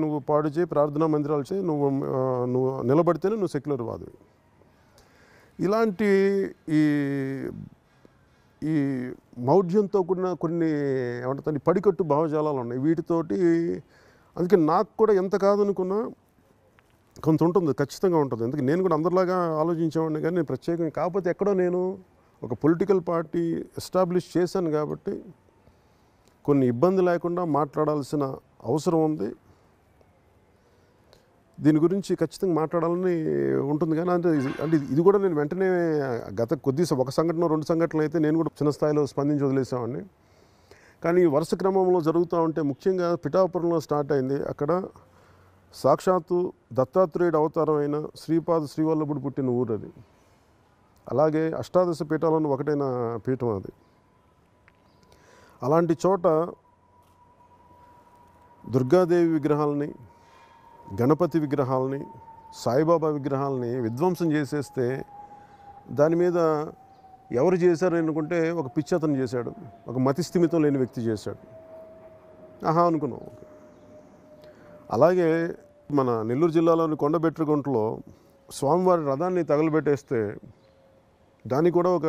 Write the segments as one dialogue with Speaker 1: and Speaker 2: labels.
Speaker 1: నువ్వు పాడు చేయి ప్రార్థనా మందిరాలు చేయి నువ్వు నువ్వు నిలబడితేనే నువ్వు సెక్యులర్ వాదు ఇలాంటి ఈ ఈ మౌఢ్యంతో కూడిన కొన్ని ఏమంటుంది పడికట్టు భావజాలాలు ఉన్నాయి వీటితోటి అందుకే నాకు కూడా ఎంత కాదనుకున్నా కొంత ఉంటుంది ఖచ్చితంగా ఉంటుంది ఎందుకంటే నేను కూడా అందరిలాగా ఆలోచించేవాడిని కానీ నేను ప్రత్యేకంగా కాకపోతే ఎక్కడో నేను ఒక పొలిటికల్ పార్టీ ఎస్టాబ్లిష్ చేశాను కాబట్టి కొన్ని ఇబ్బంది లేకుండా మాట్లాడాల్సిన అవసరం ఉంది దీని గురించి ఖచ్చితంగా మాట్లాడాలని ఉంటుంది కానీ అంటే అంటే ఇది కూడా నేను వెంటనే గత కొద్ది ఒక సంఘటన రెండు సంఘటనలు అయితే నేను కూడా చిన్న స్థాయిలో స్పందించి వదిలేసామండి కానీ వరుస క్రమంలో జరుగుతూ ఉంటే ముఖ్యంగా పిఠాపురంలో స్టార్ట్ అయింది అక్కడ సాక్షాత్తు దత్తాత్రేయుడు అవతారమైన శ్రీపాద శ్రీవల్లభుడు పుట్టిన ఊరు అది అలాగే అష్టాదశ పీఠాలను ఒకటైన పీఠం అది అలాంటి చోట దుర్గాదేవి విగ్రహాలని గణపతి విగ్రహాలని సాయిబాబా విగ్రహాలని విధ్వంసం చేసేస్తే దాని మీద ఎవరు చేశారు అనుకుంటే ఒక పిచ్చతను చేశాడు ఒక మతిస్థిమితం లేని వ్యక్తి చేశాడు ఆహా అనుకున్నాం అలాగే మన నెల్లూరు జిల్లాలోని కొండబెట్టుగుంటలో స్వామివారి రథాన్ని తగలబెట్టేస్తే దాన్ని కూడా ఒక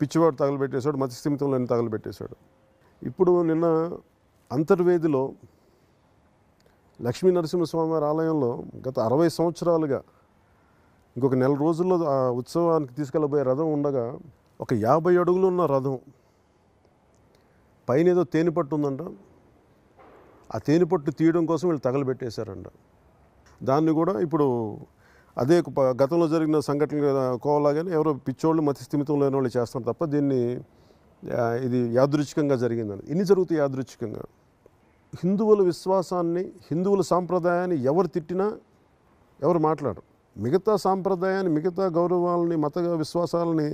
Speaker 1: పిచ్చివాడు తగలబెట్టేశాడు మతిస్థిమితం లేని తగలబెట్టేశాడు ఇప్పుడు నిన్న అంతర్వేదిలో లక్ష్మీ నరసింహస్వామివారి ఆలయంలో గత అరవై సంవత్సరాలుగా ఇంకొక నెల రోజుల్లో ఆ ఉత్సవానికి తీసుకెళ్ళబోయే రథం ఉండగా ఒక యాభై అడుగులు ఉన్న రథం పైన ఏదో తేనె పట్టు ఉందంట ఆ తేనె పట్టు తీయడం కోసం వీళ్ళు తగలబెట్టేశారంట దాన్ని కూడా ఇప్పుడు అదే గతంలో జరిగిన సంఘటనలు కోలాగానే ఎవరో పిచ్చోళ్ళు మతిస్థిమితం లేని వాళ్ళు చేస్తారు తప్ప దీన్ని ఇది యాదృచ్ఛికంగా జరిగిందని ఇన్ని జరుగుతాయి యాదృచ్ఛికంగా హిందువుల విశ్వాసాన్ని హిందువుల సాంప్రదాయాన్ని ఎవరు తిట్టినా ఎవరు మాట్లాడరు మిగతా సాంప్రదాయాన్ని మిగతా గౌరవాలని మత విశ్వాసాలని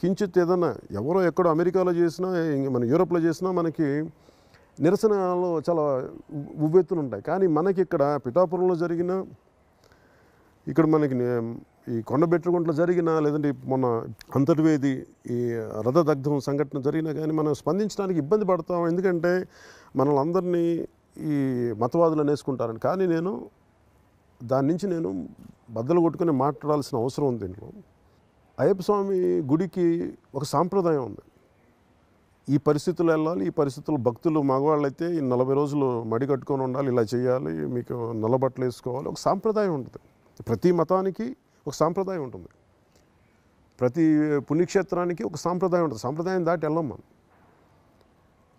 Speaker 1: కించిత్ ఏదన్నా ఎవరో ఎక్కడో అమెరికాలో చేసినా మన యూరోప్లో చేసినా మనకి నిరసనలు చాలా ఉవ్వెత్తులు ఉంటాయి కానీ మనకి ఇక్కడ పిఠాపురంలో జరిగిన ఇక్కడ మనకి ఈ కొండబెట్టుకుంట్లో జరిగిన లేదంటే మొన్న అంతర్వేది ఈ రథదగ్ధం సంఘటన జరిగినా కానీ మనం స్పందించడానికి ఇబ్బంది పడతాం ఎందుకంటే మనలందరినీ ఈ మతవాదులు వేసుకుంటారని కానీ నేను దాని నుంచి నేను బద్దలు కొట్టుకుని మాట్లాడాల్సిన అవసరం ఉంది దీంట్లో అయ్యప్ప స్వామి గుడికి ఒక సాంప్రదాయం ఉంది ఈ పరిస్థితులు వెళ్ళాలి ఈ పరిస్థితులు భక్తులు మగవాళ్ళు అయితే ఈ నలభై రోజులు మడి కట్టుకొని ఉండాలి ఇలా చేయాలి మీకు నల్లబట్టలు వేసుకోవాలి ఒక సాంప్రదాయం ఉంటుంది ప్రతి మతానికి ఒక సాంప్రదాయం ఉంటుంది ప్రతి పుణ్యక్షేత్రానికి ఒక సాంప్రదాయం ఉంటుంది సాంప్రదాయం దాటి వెళ్ళాం మనం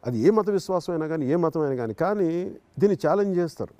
Speaker 1: అది ఏ మత విశ్వాసం అయినా కానీ ఏ మతం అయినా కానీ కానీ దీన్ని ఛాలెంజ్ చేస్తారు